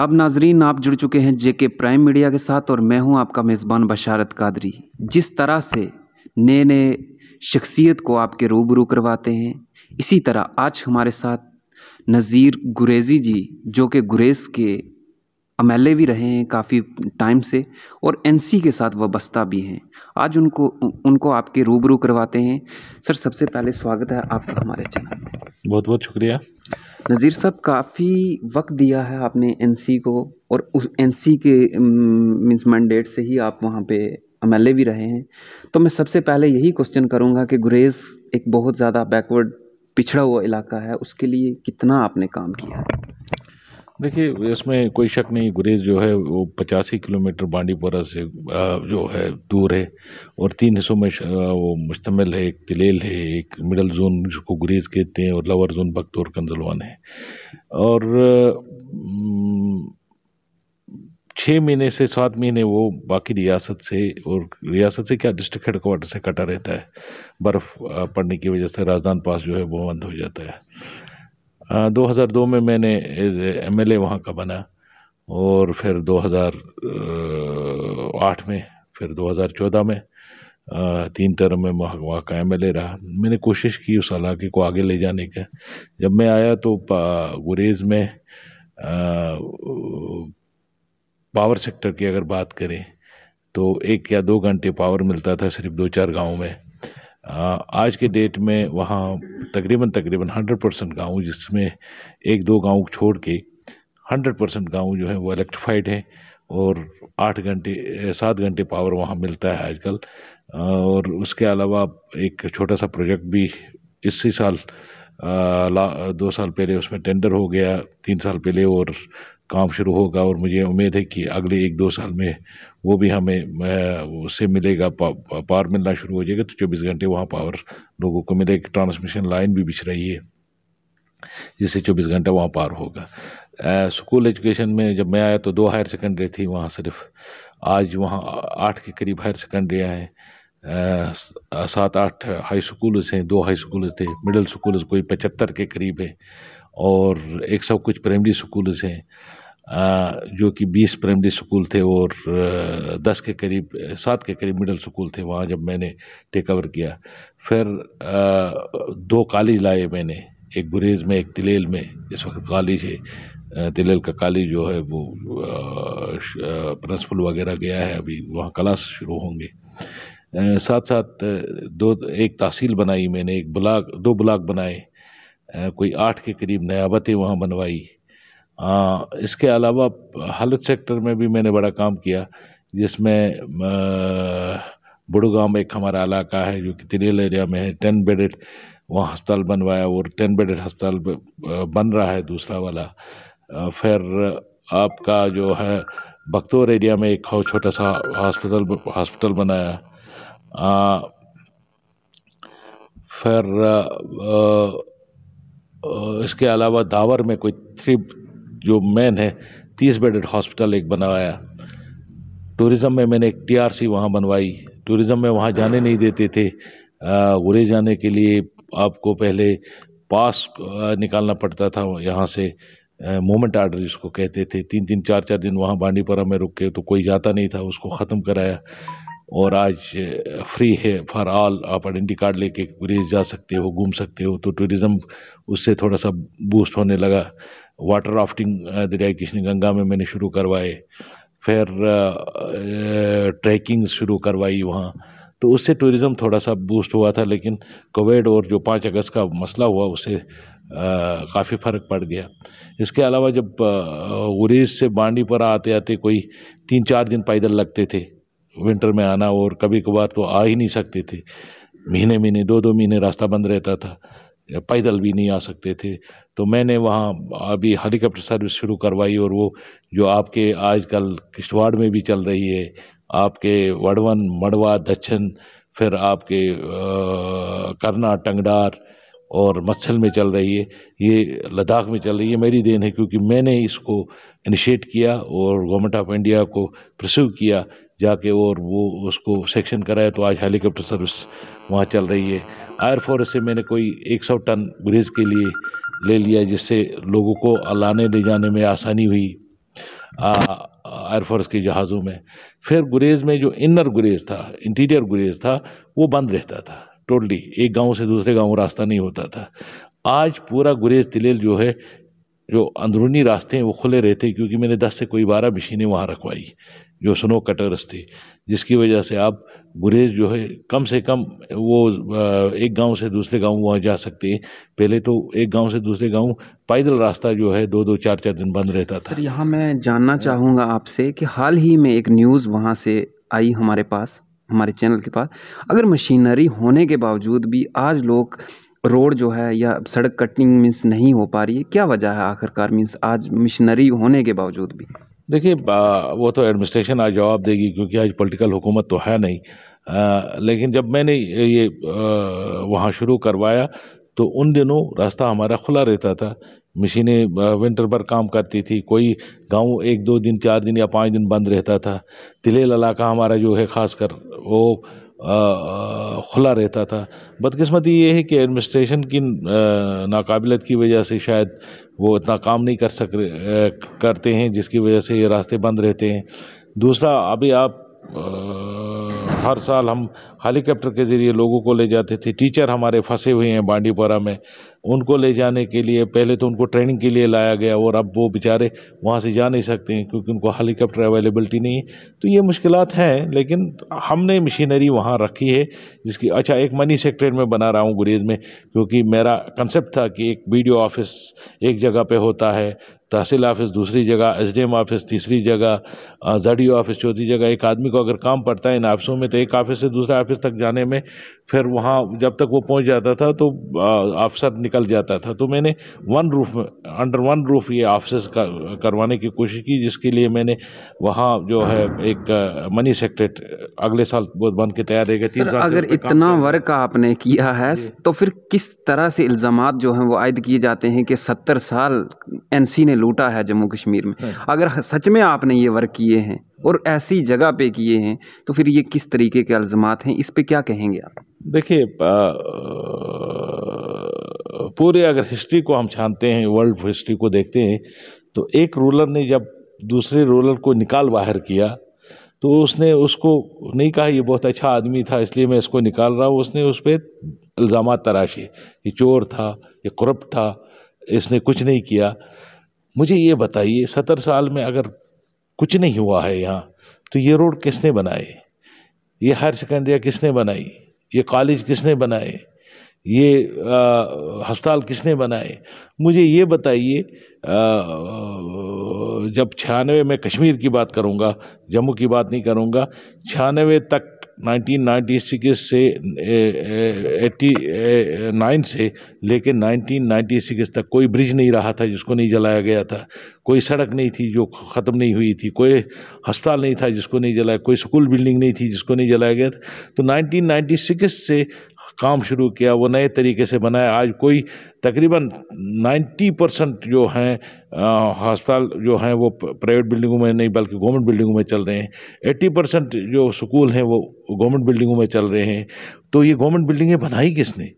अब नाजरीन आप जुड़ चुके हैं जेके प्राइम मीडिया के साथ और मैं हूं आपका मेज़बान बशारत कादरी जिस तरह से नए नए शख्सियत को आपके रूबरू करवाते हैं इसी तरह आज हमारे साथ नज़ीर गुरेजी जी जो कि गुरेज के एम भी रहे हैं काफ़ी टाइम से और एन के साथ वह भी हैं आज उनको उनको आपके रूबरू करवाते हैं सर सबसे पहले स्वागत है आपका हमारे चैनल में बहुत बहुत शुक्रिया नज़ीर साहब काफ़ी वक्त दिया है आपने एन को और उस सी के मीन्स मैंडेट से ही आप वहाँ पे एम भी रहे हैं तो मैं सबसे पहले यही क्वेश्चन करूँगा कि गुरेज एक बहुत ज़्यादा बैकवर्ड पिछड़ा हुआ इलाका है उसके लिए कितना आपने काम किया है देखिए इसमें कोई शक नहीं गुरेज जो है वो पचासी किलोमीटर बांडीपोरा से जो है दूर है और तीन हिस्सों में वो मुश्तमिल है एक तिलेल है एक मिडल जोन जिसको गुरेज कहते हैं और लवर जोन भक्त और कंजलवान है और छः महीने से सात महीने वो बाकी रियासत से और रियासत से क्या डिस्ट्रिक्ट हेडकोार्टर से कटा रहता है बर्फ़ पड़ने की वजह से राजधान पास जो है वो बंद हो जाता है 2002 में मैंने एज एम एल ए वहाँ का बना और फिर 2008 में फिर 2014 में तीन टर्म में वहाँ का एम रहा मैंने कोशिश की उस इलाके को आगे ले जाने का जब मैं आया तो गुरेज में पावर सेक्टर की अगर बात करें तो एक या दो घंटे पावर मिलता था सिर्फ दो चार गाँव में आज के डेट में वहाँ तकरीबन तकरीबन 100 परसेंट गाँव जिसमें एक दो गाँव छोड़ के 100 परसेंट गाँव जो है वो इलेक्ट्रीफाइड है और आठ घंटे सात घंटे पावर वहाँ मिलता है आजकल और उसके अलावा एक छोटा सा प्रोजेक्ट भी इसी साल आ, दो साल पहले उसमें टेंडर हो गया तीन साल पहले और काम शुरू होगा और मुझे उम्मीद है कि अगले एक दो साल में वो भी हमें उससे मिलेगा पा, पावर मिलना शुरू हो जाएगा तो चौबीस घंटे वहाँ पावर लोगों को मिलेगा ट्रांसमिशन लाइन भी बिछ रही है जिससे चौबीस घंटा वहाँ पार होगा स्कूल एजुकेशन में जब मैं आया तो दो हायर सेकेंडरी थी वहाँ सिर्फ आज वहाँ आठ के करीब हायर सेकेंडरियाँ हैं सात आठ हाई स्कूल्स हैं दो हाई स्कूल्स थे मिडिल स्कूल्स कोई पचहत्तर के करीब है और एक सौ कुछ प्राइमरी स्कूल्स हैं जो कि 20 प्राइमरी स्कूल थे और 10 के करीब सात के करीब मिडिल स्कूल थे वहाँ जब मैंने टेक ओवर किया फिर दो कॉलेज लाए मैंने एक गुरेज में एक तिलेल में इस वक्त कॉलेज है तिलेल का कॉलेज जो है वो प्रिंसिपल वगैरह गया है अभी वहाँ क्लास शुरू होंगे साथ साथ दो एक तहसील बनाई मैंने एक ब्लाक दो ब्लाक बनाए कोई आठ के करीब नयाबतें वहाँ बनवाई इसके अलावा हेल्थ सेक्टर में भी मैंने बड़ा काम किया जिसमें बुड़गांव एक हमारा इलाका है जो कि तिरियल एरिया में है टेन बेडेड वहाँ अस्पताल बनवाया और टेन बेडेड अस्पताल बन रहा है दूसरा वाला फिर आपका जो है भक्तौर एरिया में एक छोटा सा हॉस्पिटल हॉस्पिटल बनाया आ, फिर आ, आ, इसके अलावा दावर में कोई थ्री जो मेन है तीस बेडेड हॉस्पिटल एक बनवाया टूरिज़म में मैंने एक टीआरसी वहाँ बनवाई टूरिज़म में वहाँ जाने नहीं देते थे उड़े जाने के लिए आपको पहले पास निकालना पड़ता था यहाँ से मोमेंट आर्डर जिसको कहते थे तीन तीन चार चार दिन वहाँ बांडीपुरा में रुक के तो कोई जाता नहीं था उसको ख़त्म कराया और आज फ्री है फॉर ऑल आप आइडेंटी कार्ड लेके गुरेज जा सकते हो घूम सकते हो तो टूरिज़्म उससे थोड़ा सा बूस्ट होने लगा वाटर राफ्टिंग दरियाए कृष्ण गंगा में मैंने शुरू करवाए फिर ट्रैकिंग uh, uh, शुरू करवाई वहाँ तो उससे टूरिज़्म थोड़ा सा बूस्ट हुआ था लेकिन कोविड और जो पाँच अगस्त का मसला हुआ उससे uh, काफ़ी फ़र्क पड़ गया इसके अलावा जब उरीज से बांडी पर आते आते कोई तीन चार दिन पैदल लगते थे विंटर में आना और कभी कभार तो आ ही नहीं सकते थे महीने महीने दो दो महीने रास्ता बंद रहता था पैदल भी नहीं आ सकते थे तो मैंने वहाँ अभी हेलीकॉप्टर सर्विस शुरू करवाई और वो जो आपके आजकल किश्तवाड़ में भी चल रही है आपके वडवन मड़वा दच्छन फिर आपके करना टंगडार और मत्सल में चल रही है ये लद्दाख में चल रही है मेरी देन है क्योंकि मैंने इसको इनिशिएट किया और गवर्नमेंट ऑफ इंडिया को प्रस्यू किया जाके और वो उसको सेक्शन कराया तो आज हेलीकॉप्टर सर्विस वहाँ चल रही है आयर से मैंने कोई 100 टन ब्रिज के लिए ले लिया जिससे लोगों को लाने ले जाने में आसानी हुई एयरफोर्स के जहाज़ों में फिर गुरेज में जो इनर गुरेज था इंटीरियर गुरेज था वो बंद रहता था टोटली एक गांव से दूसरे गांव रास्ता नहीं होता था आज पूरा गुरेज तिलेल जो है जो अंदरूनी रास्ते हैं वो खुले रहते क्योंकि मैंने दस से कोई बारह मशीनें वहाँ रखवाई जो स्नो कटर्स थे जिसकी वजह से आप गुरेज जो है कम से कम वो एक गांव से दूसरे गांव वहाँ जा सकते हैं पहले तो एक गांव से दूसरे गांव पैदल रास्ता जो है दो दो चार चार दिन बंद रहता था सर यहाँ मैं जानना चाहूँगा आपसे कि हाल ही में एक न्यूज़ वहाँ से आई हमारे पास हमारे चैनल के पास अगर मशीनरी होने के बावजूद भी आज लोग रोड जो है या सड़क कटिंग मीन्स नहीं हो पा रही है क्या वजह है आखिरकार मीन्स आज मिशनरी होने के बावजूद भी देखिए वो तो एडमिनिस्ट्रेशन आज जवाब देगी क्योंकि आज पॉलिटिकल हुकूमत तो है नहीं आ, लेकिन जब मैंने ये वहाँ शुरू करवाया तो उन दिनों रास्ता हमारा खुला रहता था मशीनें विंटर पर काम करती थी कोई गांव एक दो दिन चार दिन या पाँच दिन बंद रहता था तिलेल इलाका हमारा जो है ख़ासकर वो खुला रहता था बदकिस्मती ये है कि एडमिनिस्ट्रेशन की नाकाबिलत की वजह से शायद वो इतना काम नहीं कर सक करते हैं जिसकी वजह से ये रास्ते बंद रहते हैं दूसरा अभी आप हर साल हम हेलीकॉप्टर के ज़रिए लोगों को ले जाते थे टीचर हमारे फंसे हुए हैं बांडीपोरा में उनको ले जाने के लिए पहले तो उनको ट्रेनिंग के लिए लाया गया और अब वो बेचारे वहाँ से जा नहीं सकते हैं क्योंकि उनको हेलीकॉप्टर अवेलेबलिटी नहीं है तो ये मुश्किल हैं लेकिन हमने मशीनरी वहाँ रखी है जिसकी अच्छा एक मनी सेक्टर में बना रहा हूँ गुरेज में क्योंकि मेरा कंसेप्ट था कि एक वीडियो ऑफिस एक जगह पर होता है तहसील ऑफिस दूसरी जगह एसडीएम ऑफिस तीसरी जगह जेड ऑफिस चौथी जगह एक आदमी को अगर काम पड़ता है इन ऑफिसों में तो एक ऑफिस से दूसरे ऑफिस तक जाने में फिर वहाँ जब तक वो पहुँच जाता था तो ऑफिसर निकल जाता था तो मैंने वन रूफ में अंडर वन रूफ ये ऑफिस करवाने की कोशिश की जिसके लिए मैंने वहाँ जो है एक मनी सेक्रेट अगले साल बन के तैयार रहेगा तीन साल अगर इतना वर्क आपने किया है तो फिर किस तरह से इल्ज़ाम जो हैं वो आयद किए जाते हैं कि सत्तर साल सी ने लूटा है जम्मू कश्मीर में हाँ। अगर सच में आपने ये वर्क किए हैं और ऐसी जगह पे किए हैं तो फिर ये किस तरीके के अल्ज़ात हैं इस पे क्या कहेंगे आप देखिए पूरे अगर हिस्ट्री को हम छानते हैं वर्ल्ड हिस्ट्री को देखते हैं तो एक रूलर ने जब दूसरे रूलर को निकाल बाहर किया तो उसने उसको नहीं कहा ये बहुत अच्छा आदमी था इसलिए मैं इसको निकाल रहा हूँ उसने उस पर इल्ज़ाम तराशे ये चोर था ये करप्ट था इसने कुछ नहीं किया मुझे ये बताइए सत्तर साल में अगर कुछ नहीं हुआ है यहाँ तो ये रोड किसने बनाए ये हायर सेकेंडरियाँ किसने बनाई ये कॉलेज किसने बनाए ये हस्पताल किसने बनाए मुझे ये बताइए जब छियानवे में कश्मीर की बात करूँगा जम्मू की बात नहीं करूँगा छियानवे तक 1996 से एट्टी नाइन से लेके 1996 तक कोई ब्रिज नहीं रहा था जिसको नहीं जलाया गया था कोई सड़क नहीं थी जो ख़त्म नहीं हुई थी कोई अस्पताल नहीं था जिसको नहीं जलाया कोई स्कूल बिल्डिंग नहीं थी जिसको नहीं जलाया गया था तो 1996 से काम शुरू किया वो नए तरीके से बनाए आज कोई तकरीबन 90 परसेंट जो हैं हस्पताल जो हैं वो प्राइवेट बिल्डिंगों में नहीं बल्कि गवर्नमेंट बिल्डिंगों में चल रहे हैं 80 परसेंट जो स्कूल हैं वो गवर्नमेंट बिल्डिंगों में चल रहे हैं तो ये गवर्नमेंट बिल्डिंगें बनाई किसने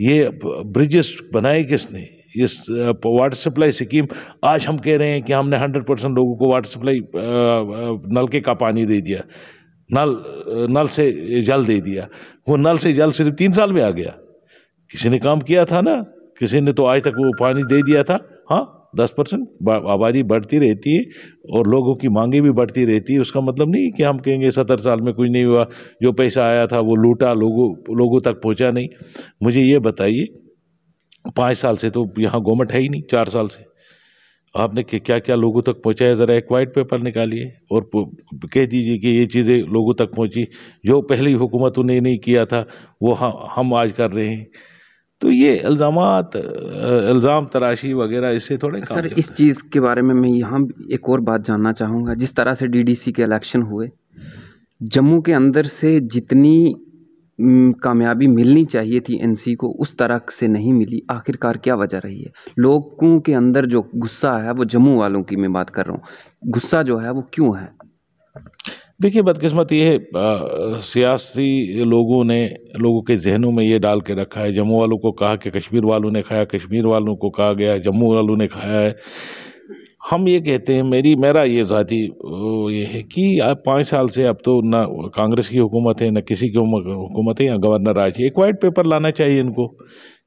ये ब्रिजेस बनाए किसने इस वाटर सप्लाई स्कीम आज हम कह रहे हैं कि हमने 100 परसेंट लोगों को वाटर सप्लाई नलके का पानी दे दिया नल नल से जल दे दिया वो नल से जल सिर्फ तीन साल में आ गया किसी ने काम किया था ना किसी ने तो आज तक वो पानी दे दिया था हाँ दस परसेंट आबादी बढ़ती रहती है और लोगों की मांगे भी बढ़ती रहती है उसका मतलब नहीं कि हम कहेंगे सत्तर साल में कुछ नहीं हुआ जो पैसा आया था वो लूटा लोगों लोगों तक पहुंचा नहीं मुझे ये बताइए पाँच साल से तो यहाँ गोमट है ही नहीं चार साल से आपने क्या क्या लोगों तक पहुंचाया ज़रा एक वाइट पेपर निकालिए और कह दीजिए कि ये चीज़ें लोगों तक पहुंची जो पहली हुकूमतों ने नहीं किया था वो हम आज कर रहे हैं तो ये इल्ज़ाम इल्ज़ाम तराशी वगैरह इससे थोड़े सर इस चीज़ के बारे में मैं यहाँ एक और बात जानना चाहूँगा जिस तरह से डी के इलेक्शन हुए जम्मू के अंदर से जितनी कामयाबी मिलनी चाहिए थी एन सी को उस तरह से नहीं मिली आखिरकार क्या वजह रही है लोगों के अंदर जो गुस्सा है वो जम्मू वालों की मैं बात कर रहा हूँ गुस्सा जो है वो क्यों है देखिए बदकिस्मत ये सियासी लोगों ने लोगों के जहनों में ये डाल के रखा है जम्मू वालों को कहा कि कश्मीर वालों ने खाया कश्मीर वालों को कहा गया जम्मू वालों ने खाया है हम ये कहते हैं मेरी मेरा ये ज़ाती ये है कि आप पाँच साल से अब तो ना कांग्रेस की हुकूमत है ना किसी की हुकूमत है या गवर्नर आज एक वाइट पेपर लाना चाहिए इनको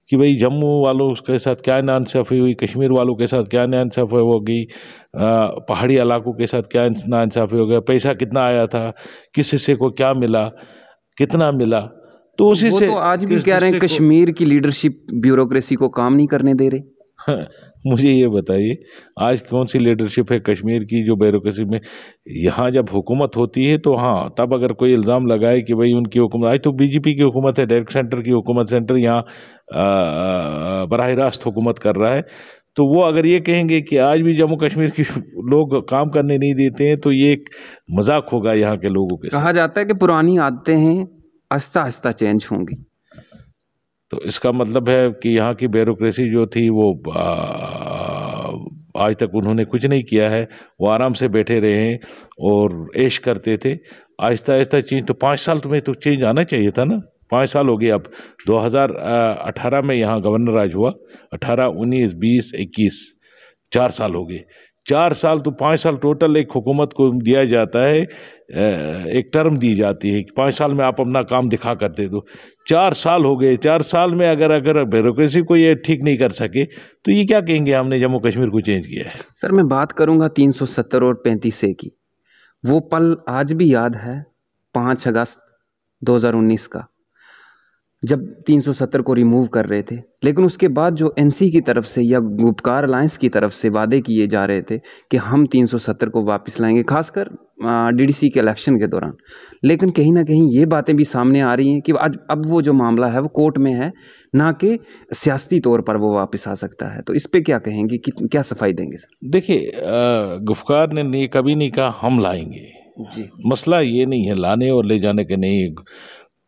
कि भाई जम्मू वालों के साथ क्या नानसाफ़ी हुई कश्मीर वालों के साथ क्या नानसाफ़ी हो गई पहाड़ी इलाकों के साथ क्या नानसाफ़ी हो गया पैसा कितना आया था किस हिस्से को क्या मिला कितना मिला तो उसी से तो आज भी कह रहे हैं कश्मीर की लीडरशिप ब्यूरोक्रेसी को काम नहीं करने दे रहे हाँ, मुझे ये बताइए आज कौन सी लीडरशिप है कश्मीर की जो बैरोक्रेसी में यहाँ जब हुकूमत होती है तो हाँ तब अगर कोई इल्ज़ाम लगाए कि भाई उनकी हुकूमत आज तो बीजेपी की हुकूमत है डायरेक्ट सेंटर की हुकूमत सेंटर यहाँ बरह रास्त हुकूमत कर रहा है तो वो अगर ये कहेंगे कि आज भी जम्मू कश्मीर के लोग काम करने नहीं देते हैं तो ये एक मजाक होगा यहाँ के लोगों के कहा जाता है कि पुरानी आदतें हैं आस्ता आस्ता चेंज होंगी तो इसका मतलब है कि यहाँ की ब्यूरोसी जो थी वो आज तक उन्होंने कुछ नहीं किया है वो आराम से बैठे रहे हैं और ऐश करते थे आहिस्ता आहिस्ता चेंज तो पाँच साल तुम्हें तो चेंज आना चाहिए था ना पाँच साल हो गए अब 2018 में यहाँ गवर्नर राज हुआ 18, 19, 20, 21 चार साल हो गए चार साल तो पाँच साल टोटल एक हुकूमत को दिया जाता है एक टर्म दी जाती है कि पाँच साल में आप अपना काम दिखा कर दे दो चार साल हो गए चार साल में अगर अगर ब्यूरोसी को ये ठीक नहीं कर सके तो ये क्या कहेंगे हमने जम्मू कश्मीर को चेंज किया है सर मैं बात करूँगा तीन सौ सत्तर और पैंतीस ए की वो पल आज भी याद है पाँच अगस्त 2019 का जब 370 को रिमूव कर रहे थे लेकिन उसके बाद जो एनसी की तरफ से या गुपकार अलायंस की तरफ से वादे किए जा रहे थे कि हम 370 को वापस लाएंगे खासकर डीडीसी के इलेक्शन के दौरान लेकिन कहीं ना कहीं ये बातें भी सामने आ रही हैं कि आज अब वो जो मामला है वो कोर्ट में है ना कि सियासी तौर पर वो वापस आ सकता है तो इस पर क्या कहेंगे कि क्या सफाई देंगे सर देखिए गुफ्कार ने कभी नहीं कहा हम लाएंगे जी मसला ये नहीं है लाने और ले जाने के नहीं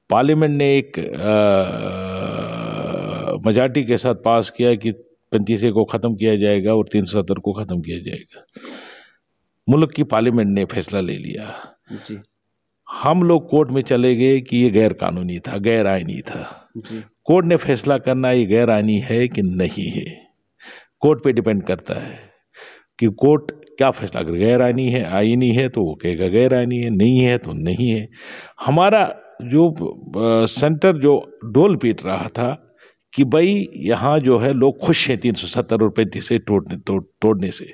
पार्लियामेंट ने एक मजार्टी के साथ पास किया कि पैंतीस को ख़त्म किया जाएगा और तीन सत्तर को ख़त्म किया जाएगा मुल्क की पार्लियामेंट ने फैसला ले लिया जी। हम लोग कोर्ट में चले गए कि ये गैर कानूनी था गैर आइनी था कोर्ट ने फैसला करना ये गैर आयनी है कि नहीं है कोर्ट पे डिपेंड करता है कि कोर्ट क्या फैसला अगर गैर आयनी है आइनी है तो वो कहेगा गैर आयनी है नहीं है तो नहीं है हमारा जो सेंटर जो डोल पीट रहा था कि भाई यहाँ जो है लोग खुश हैं तीन सौ सत्तर और पैंतीस से तोड़ने तोड़ने से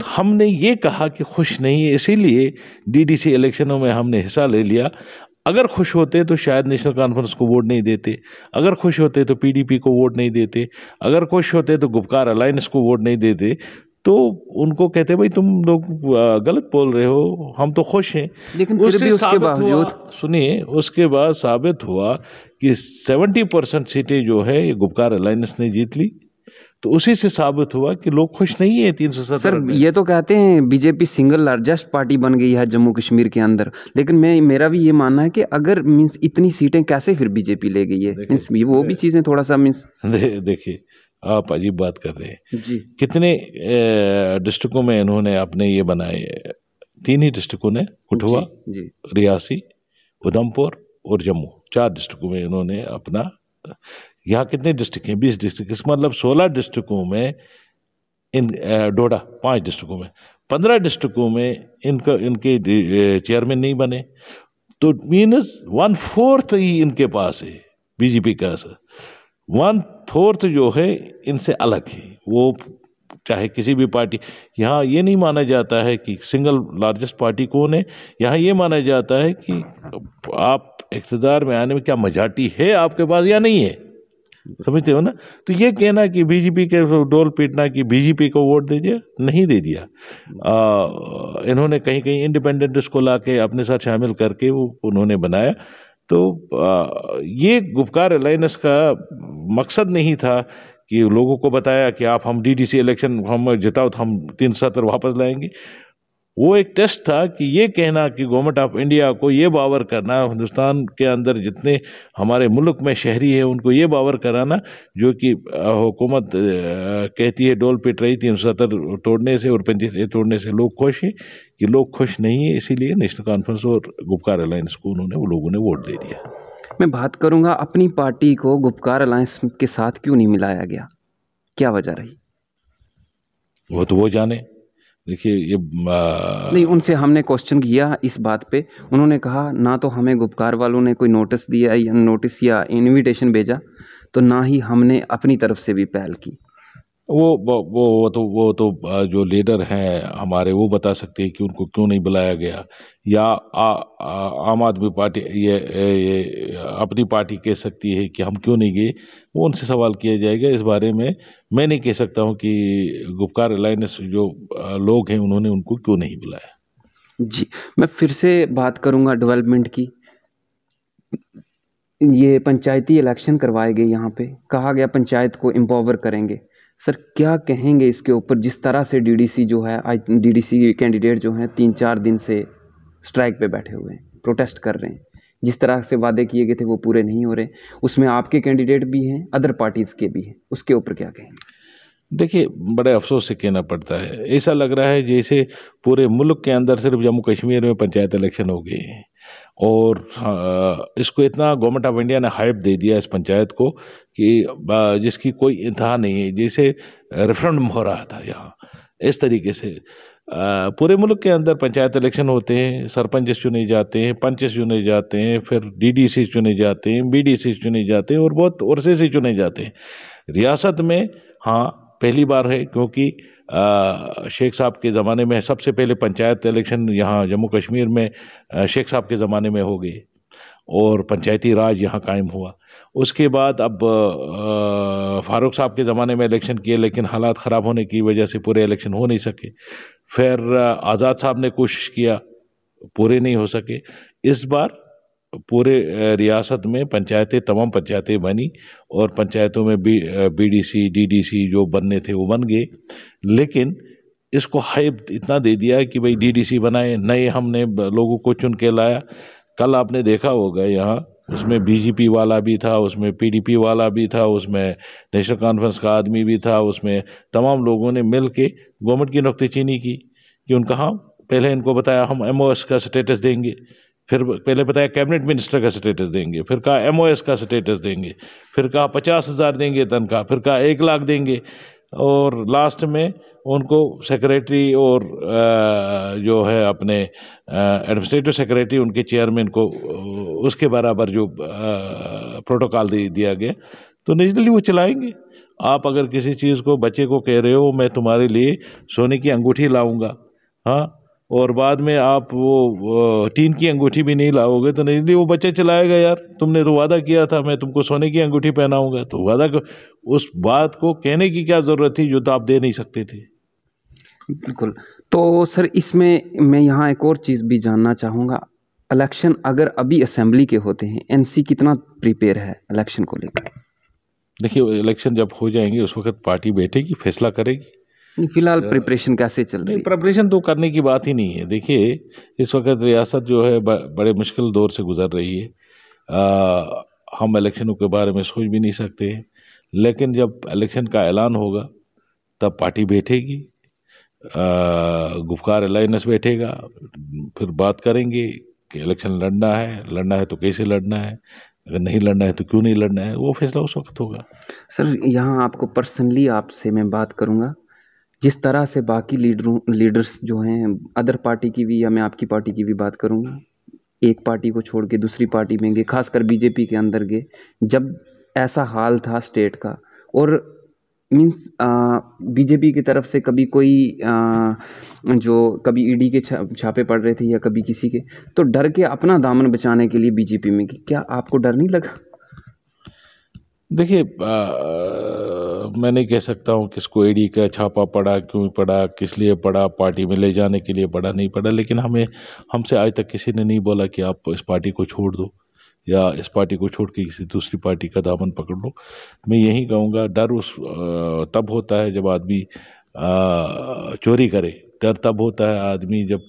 तो हमने ये कहा कि खुश नहीं है इसीलिए डीडीसी इलेक्शनों में हमने हिस्सा ले लिया अगर खुश होते तो शायद नेशनल कॉन्फ्रेंस को वोट नहीं देते अगर खुश होते तो पीडीपी को वोट नहीं देते अगर खुश होते तो गुपकार अलायंस को वोट नहीं देते तो उनको कहते भाई तुम लोग गलत बोल रहे हो हम तो खुश हैं लेकिन फिर भी उसके बावजूद सुनिए उसके बाद साबित हुआ कि 70 परसेंट सीटें जो है ये गुप्कार अलायंस ने जीत ली तो उसी से साबित हुआ कि लोग खुश नहीं है तीन सौ सर ये तो कहते हैं बीजेपी सिंगल लार्जेस्ट पार्टी बन गई है जम्मू कश्मीर के अंदर लेकिन मैं मेरा भी ये मानना है कि अगर मीन्स इतनी सीटें कैसे फिर बीजेपी ले गई है मीन्स वो भी चीज़ें थोड़ा सा मीन्स देखिए आप अजीब बात कर रहे हैं जी कितने डिस्ट्रिक्टों में इन्होंने आपने ये बनाए तीन ही डिस्ट्रिक्टों ने कठुआ रियासी उधमपुर और जम्मू चार डिस्ट्रिक्टों में इन्होंने अपना यहाँ कितने डिस्ट्रिक्ट हैं बीस डिस्ट्रिक्ट इस मतलब सोलह डिस्ट्रिक्टों में इन डोडा पांच डिस्ट्रिक्टों में पंद्रह डिस्ट्रिक्टों में इनका इनके चेयरमैन नहीं बने तो मीनस वन फोर्थ ही इनके पास है बीजेपी का सर वन फोर्थ जो है इनसे अलग है वो चाहे किसी भी पार्टी यहाँ ये नहीं माना जाता है कि सिंगल लार्जेस्ट पार्टी कौन है यहाँ ये माना जाता है कि आप इकतदार में आने में क्या मजाटी है आपके पास या नहीं है समझते हो ना तो ये कहना कि बीजेपी के डोल पीटना कि बीजेपी को वोट दे दिया नहीं दे दिया आ, इन्होंने कहीं कहीं इंडिपेंडेंट्स को ला के अपने साथ शामिल करके वो उन्होंने बनाया तो आ, ये गुपकार अलाइंस का मकसद नहीं था कि लोगों को बताया कि आप हम डीडीसी इलेक्शन हम जिताओ तो हम तीन सत्तर वापस लाएंगे वो एक टेस्ट था कि ये कहना कि गवर्नमेंट ऑफ इंडिया को ये बावर करना हिंदुस्तान के अंदर जितने हमारे मुल्क में शहरी हैं उनको ये बावर कराना जो कि हुकूमत कहती है डोल पिट रही तीन सत्तर तोड़ने से और पैंतीस तोड़ने से लोग खुश हैं कि लोग खुश नहीं है इसीलिए नेशनल कॉन्फ्रेंस और गुप्कार अलायंस को उन्होंने वो लोगों ने वोट दे दिया मैं बात करूंगा अपनी पार्टी को गुप्कार अलायंस के साथ क्यों नहीं मिलाया गया क्या वजह रही वो तो वो जाने देखिए ये आ... नहीं उनसे हमने क्वेश्चन किया इस बात पे उन्होंने कहा ना तो हमें गुप्कार वालों ने कोई नोटिस दिया या नोटिस या इनविटेशन भेजा तो ना ही हमने अपनी तरफ से भी पहल की वो वो वो तो वो तो जो लीडर हैं हमारे वो बता सकते हैं कि उनको क्यों नहीं बुलाया गया या आ, आ, आम आदमी पार्टी ये, ये अपनी पार्टी कह सकती है कि हम क्यों नहीं गए वो उनसे सवाल किया जाएगा इस बारे में मैं नहीं कह सकता हूँ कि गुप्कार अलाइंस जो लोग हैं उन्होंने उनको क्यों नहीं बुलाया जी मैं फिर से बात करूँगा डेवलपमेंट की ये पंचायती इलेक्शन करवाए गए यहाँ पर कहा गया पंचायत को एम्पावर करेंगे सर क्या कहेंगे इसके ऊपर जिस तरह से डीडीसी जो है आज डीडीसी कैंडिडेट जो हैं तीन चार दिन से स्ट्राइक पे बैठे हुए हैं प्रोटेस्ट कर रहे हैं जिस तरह से वादे किए गए थे वो पूरे नहीं हो रहे उसमें आपके कैंडिडेट भी हैं अदर पार्टीज़ के भी हैं उसके ऊपर क्या कहेंगे देखिए बड़े अफसोस से कहना पड़ता है ऐसा लग रहा है जैसे पूरे मुल्क के अंदर सिर्फ जम्मू कश्मीर में पंचायत इलेक्शन हो गए हैं और हाँ, इसको इतना गवर्नमेंट ऑफ इंडिया ने हाइप दे दिया इस पंचायत को कि जिसकी कोई इंतहा नहीं है जैसे रेफरेंडम हो रहा था यहाँ इस तरीके से पूरे मुल्क के अंदर पंचायत इलेक्शन होते हैं सरपंच चुने जाते हैं पंचेस चुने जाते हैं फिर डीडीसी चुने जाते हैं बीडीसी चुने जाते हैं और बहुत वर्षे से चुने जाते हैं रियासत में हाँ पहली बार है क्योंकि शेख साहब के ज़माने में सबसे पहले पंचायत इलेक्शन यहाँ जम्मू कश्मीर में शेख साहब के ज़माने में हो गए और पंचायती राज यहाँ कायम हुआ उसके बाद अब फारूक साहब के ज़माने में इलेक्शन किए लेकिन हालात ख़राब होने की वजह से पूरे इलेक्शन हो नहीं सके फिर आज़ाद साहब ने कोशिश किया पूरे नहीं हो सके इस बार पूरे रियासत में पंचायतें तमाम पंचायतें बनी और पंचायतों में बी बीडीसी डीडीसी जो बनने थे वो बन गए लेकिन इसको हाइप इतना दे दिया कि भाई डीडीसी बनाए नए हमने लोगों को चुन के लाया कल आपने देखा होगा यहाँ उसमें बीजेपी वाला भी था उसमें पीडीपी वाला भी था उसमें नेशनल कॉन्फ्रेंस का आदमी भी था उसमें तमाम लोगों ने मिल के गवर्नमेंट की नुकतेचीनी की कि उनका हाँ पहले इनको बताया हम एम का स्टेटस देंगे फिर पहले बताया कैबिनेट मिनिस्टर का स्टेटस देंगे फिर कहा एम का स्टेटस देंगे फिर कहा पचास हज़ार देंगे तनख्वाह फिर कहा एक लाख देंगे और लास्ट में उनको सेक्रेटरी और जो है अपने एडमिनिस्ट्रेटिव सेक्रेटरी उनके चेयरमैन को उसके बराबर जो प्रोटोकॉल दे दिया गया तो निजली वो चलाएंगे आप अगर किसी चीज़ को बच्चे को कह रहे हो मैं तुम्हारे लिए सोने की अंगूठी लाऊंगा हाँ और बाद में आप वो टीन की अंगूठी भी नहीं लाओगे तो नहीं वो बच्चे चलाएगा यार तुमने तो वादा किया था मैं तुमको सोने की अंगूठी पहनाऊंगा तो वादा कर, उस बात को कहने की क्या ज़रूरत थी जो तो आप दे नहीं सकते थे बिल्कुल तो सर इसमें मैं यहाँ एक और चीज़ भी जानना चाहूँगा इलेक्शन अगर अभी असेंबली के होते हैं एन कितना प्रिपेयर है इलेक्शन को लेकर देखिए इलेक्शन जब हो जाएंगे उस वक्त पार्टी बैठेगी फैसला करेगी फिलहाल प्रिपरेशन कैसे चल रही है प्रिपरेशन तो करने की बात ही नहीं है देखिए इस वक्त रियासत जो है बड़े मुश्किल दौर से गुजर रही है आ, हम इलेक्शनों के बारे में सोच भी नहीं सकते हैं लेकिन जब इलेक्शन का ऐलान होगा तब पार्टी बैठेगी गुफकार अलाइनस बैठेगा फिर बात करेंगे कि इलेक्शन लड़ना है लड़ना है तो कैसे लड़ना है अगर नहीं लड़ना है तो क्यों नहीं लड़ना है वो फैसला उस वक्त होगा सर यहाँ आपको पर्सनली आपसे मैं बात करूँगा जिस तरह से बाकी लीडरों लीडर्स जो हैं अदर पार्टी की भी या मैं आपकी पार्टी की भी बात करूँ एक पार्टी को छोड़ के दूसरी पार्टी में गए खासकर बीजेपी के अंदर गए जब ऐसा हाल था स्टेट का और मीन्स बीजेपी की तरफ से कभी कोई आ, जो कभी ईडी के छा, छापे पड़ रहे थे या कभी किसी के तो डर के अपना दामन बचाने के लिए बीजेपी में कि क्या आपको डर नहीं लगा देखिए मैं नहीं कह सकता हूँ किसको एडी का छापा पड़ा क्यों पड़ा किस लिए पड़ा पार्टी में ले जाने के लिए पड़ा नहीं पड़ा लेकिन हमें हमसे आज तक किसी ने नहीं बोला कि आप इस पार्टी को छोड़ दो या इस पार्टी को छोड़ के किसी दूसरी पार्टी का दामन पकड़ लो मैं यही कहूँगा डर उस तब होता है जब आदमी चोरी करे डर तब होता है आदमी जब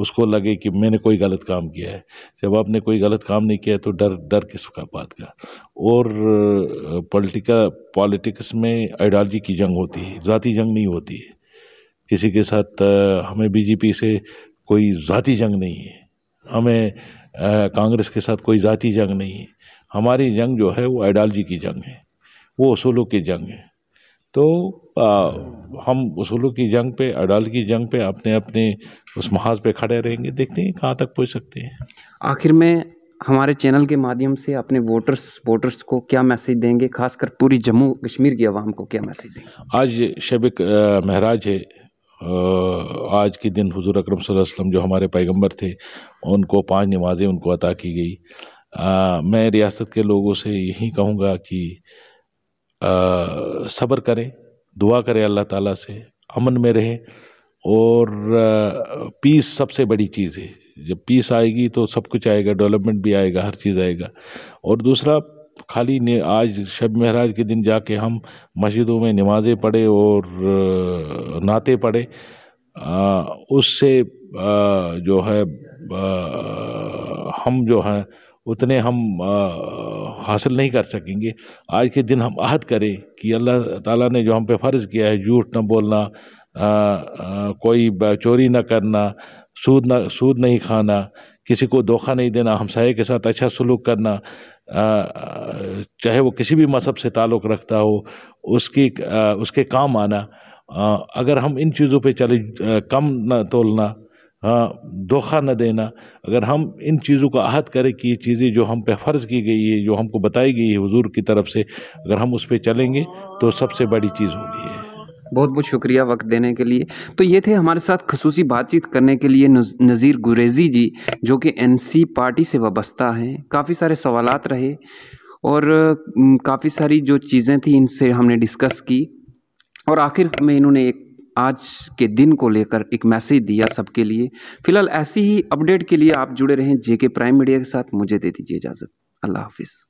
उसको लगे कि मैंने कोई गलत काम किया है जब आपने कोई गलत काम नहीं किया है तो डर डर किस का बात का और पॉलिटिका पॉलिटिक्स में आइडियालॉजी की जंग होती है ज़ाती जंग नहीं होती है किसी के साथ हमें बीजेपी से कोई ज़ाती जंग नहीं है हमें कांग्रेस के साथ कोई ज़ाती जंग नहीं है हमारी जंग जो है वो आइडियालॉजी की जंग है वो असूलों की जंग है तो आ, हम उसूलों की जंग पे अडाल की जंग पे अपने अपने उस महाज पे खड़े रहेंगे देखते हैं कहाँ तक पहुँच सकते हैं आखिर में हमारे चैनल के माध्यम से अपने वोटर्स वोटर्स को क्या मैसेज देंगे खासकर पूरी जम्मू कश्मीर की आवाम को क्या मैसेज देंगे आज शब महराज है आज के दिन हुजूर अकरम सल्लल्लाहु अलैहि वसल्लम जो हमारे पैगंबर थे उनको पांच नमाज़ें उनको अता की गई आ, मैं रियासत के लोगों से यही कहूँगा कि सब्र करें दुआ करें अल्लाह ताला से अमन में रहें और पीस सबसे बड़ी चीज़ है जब पीस आएगी तो सब कुछ आएगा डेवलपमेंट भी आएगा हर चीज़ आएगा और दूसरा खाली ने आज शब महराज के दिन जाके हम मस्जिदों में नमाज़ें पढ़े और नाते पढ़े उससे जो है हम जो हैं उतने हम आ, हासिल नहीं कर सकेंगे आज के दिन हम आहद करें कि अल्लाह ताला ने जो हम पे फ़र्ज़ किया है झूठ ना बोलना आ, आ, कोई चोरी ना करना सूद ना सूद नहीं खाना किसी को धोखा नहीं देना सहे के साथ अच्छा सलूक करना चाहे वो किसी भी मज़हब से ताल्लुक़ रखता हो उसकी उसके काम आना अगर हम इन चीज़ों पे चले कम ना तोलना हाँ, धोखा न देना अगर हम इन चीज़ों का आहत करें कि ये चीज़ें जो हम पे फ़र्ज़ की गई है जो हमको बताई गई है हुजूर की तरफ से अगर हम उस पर चलेंगे तो सबसे बड़ी चीज़ होगी है बहुत बहुत शुक्रिया वक्त देने के लिए तो ये थे हमारे साथ खसूसी बातचीत करने के लिए नज़ीर गुरेजी जी जो कि एनसी पार्टी से वाबस्ता हैं काफ़ी सारे सवालत रहे और काफ़ी सारी जो चीज़ें थी इनसे हमने डिस्कस की और आखिर में इन्होंने एक आज के दिन को लेकर एक मैसेज दिया सबके लिए फिलहाल ऐसी ही अपडेट के लिए आप जुड़े रहें जेके प्राइम मीडिया के साथ मुझे दे दीजिए इजाज़त अल्लाह हाफिज़